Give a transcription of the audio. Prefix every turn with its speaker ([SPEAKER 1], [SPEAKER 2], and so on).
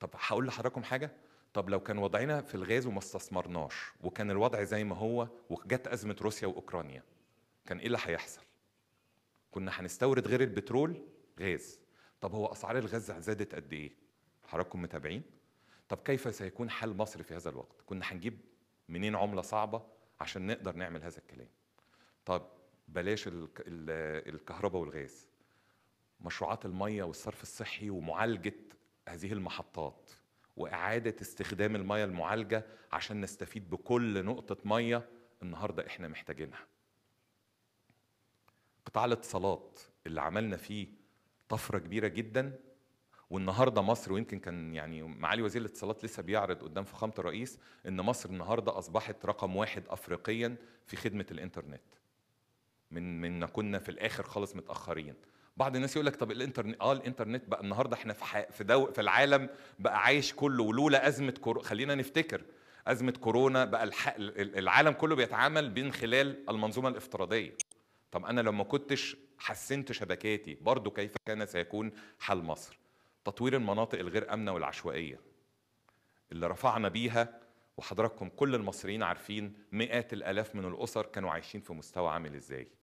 [SPEAKER 1] طب هقول لحضراتكم حاجه طب لو كان وضعنا في الغاز وما استثمرناش وكان الوضع زي ما هو وجت ازمه روسيا واوكرانيا كان ايه اللي هيحصل كنا هنستورد غير البترول غاز طب هو اسعار الغاز زادت قد ايه حضراتكم متابعين طب كيف سيكون حال مصر في هذا الوقت كنا هنجيب منين عمله صعبه عشان نقدر نعمل هذا الكلام طب بلاش الكهرباء والغاز مشروعات الميه والصرف الصحي ومعالجه هذه المحطات واعاده استخدام الميه المعالجه عشان نستفيد بكل نقطه ميه النهارده احنا محتاجينها قطاع الاتصالات اللي عملنا فيه طفره كبيره جدا والنهارده مصر ويمكن كان يعني معالي وزير الاتصالات لسه بيعرض قدام فخامه الرئيس ان مصر النهارده اصبحت رقم واحد افريقيا في خدمه الانترنت من من كنا في الاخر خالص متاخرين بعض الناس يقول لك طب الانترنت اه الانترنت بقى النهارده احنا في ح... في, دو... في العالم بقى عايش كله ولولا ازمه كورو خلينا نفتكر ازمه كورونا بقى الح... العالم كله بيتعامل من خلال المنظومه الافتراضيه طب انا لو ما كنتش حسنت شبكاتي برضو كيف كان سيكون حال مصر تطوير المناطق الغير امنه والعشوائيه اللي رفعنا بيها وحضراتكم كل المصريين عارفين مئات الالاف من الاسر كانوا عايشين في مستوى عامل ازاي